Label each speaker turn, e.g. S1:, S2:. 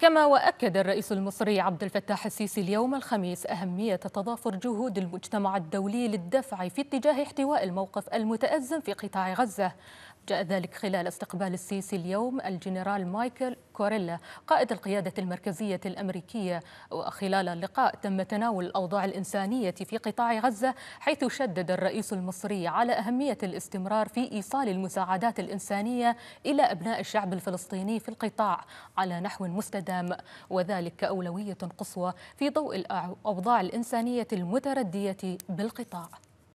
S1: كما واكد الرئيس المصري عبد الفتاح السيسي اليوم الخميس اهميه تضافر جهود المجتمع الدولي للدفع في اتجاه احتواء الموقف المتازم في قطاع غزه جاء ذلك خلال استقبال السيسي اليوم الجنرال مايكل كوريلا قائد القيادة المركزية الأمريكية وخلال اللقاء تم تناول الأوضاع الإنسانية في قطاع غزة حيث شدد الرئيس المصري على أهمية الاستمرار في إيصال المساعدات الإنسانية إلى أبناء الشعب الفلسطيني في القطاع على نحو مستدام وذلك كأولوية قصوى في ضوء الأوضاع الإنسانية المتردية بالقطاع